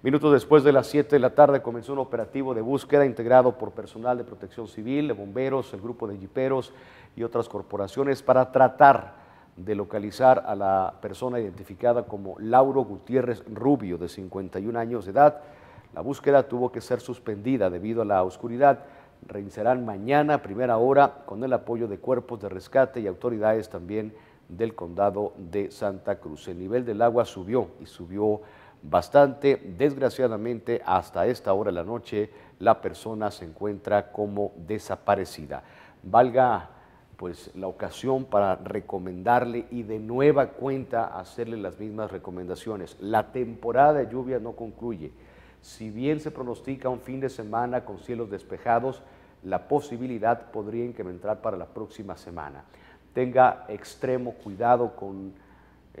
Minutos después de las 7 de la tarde comenzó un operativo de búsqueda integrado por personal de protección civil, de bomberos, el grupo de jiperos y otras corporaciones para tratar de localizar a la persona identificada como Lauro Gutiérrez Rubio, de 51 años de edad. La búsqueda tuvo que ser suspendida debido a la oscuridad. Reiniciarán mañana a primera hora con el apoyo de cuerpos de rescate y autoridades también del condado de Santa Cruz. El nivel del agua subió y subió bastante. Desgraciadamente, hasta esta hora de la noche, la persona se encuentra como desaparecida. Valga pues la ocasión para recomendarle y de nueva cuenta hacerle las mismas recomendaciones. La temporada de lluvia no concluye. Si bien se pronostica un fin de semana con cielos despejados, la posibilidad podría incrementar para la próxima semana. Tenga extremo cuidado con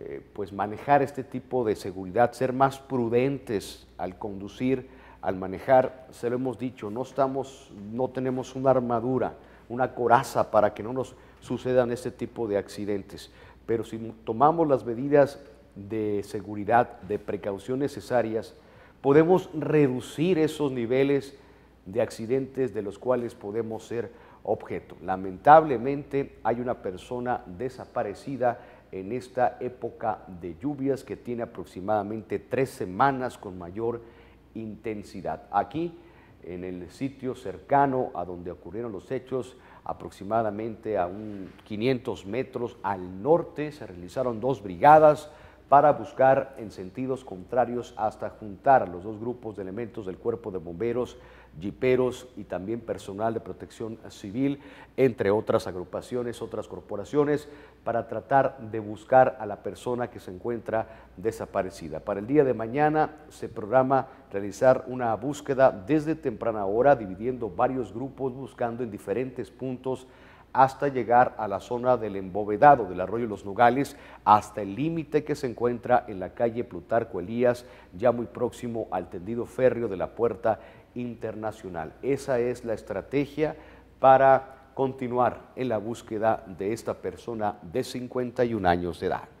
eh, pues manejar este tipo de seguridad, ser más prudentes al conducir, al manejar, se lo hemos dicho, no estamos, no tenemos una armadura, una coraza para que no nos sucedan este tipo de accidentes. Pero si tomamos las medidas de seguridad, de precaución necesarias, podemos reducir esos niveles de accidentes de los cuales podemos ser objeto. Lamentablemente hay una persona desaparecida en esta época de lluvias que tiene aproximadamente tres semanas con mayor intensidad. Aquí, en el sitio cercano a donde ocurrieron los hechos, aproximadamente a un 500 metros al norte, se realizaron dos brigadas para buscar en sentidos contrarios hasta juntar los dos grupos de elementos del cuerpo de bomberos, jiperos y también personal de protección civil, entre otras agrupaciones, otras corporaciones, para tratar de buscar a la persona que se encuentra desaparecida. Para el día de mañana se programa realizar una búsqueda desde temprana hora, dividiendo varios grupos, buscando en diferentes puntos hasta llegar a la zona del embovedado del arroyo Los Nogales, hasta el límite que se encuentra en la calle Plutarco Elías, ya muy próximo al tendido férreo de la Puerta Internacional. Esa es la estrategia para continuar en la búsqueda de esta persona de 51 años de edad.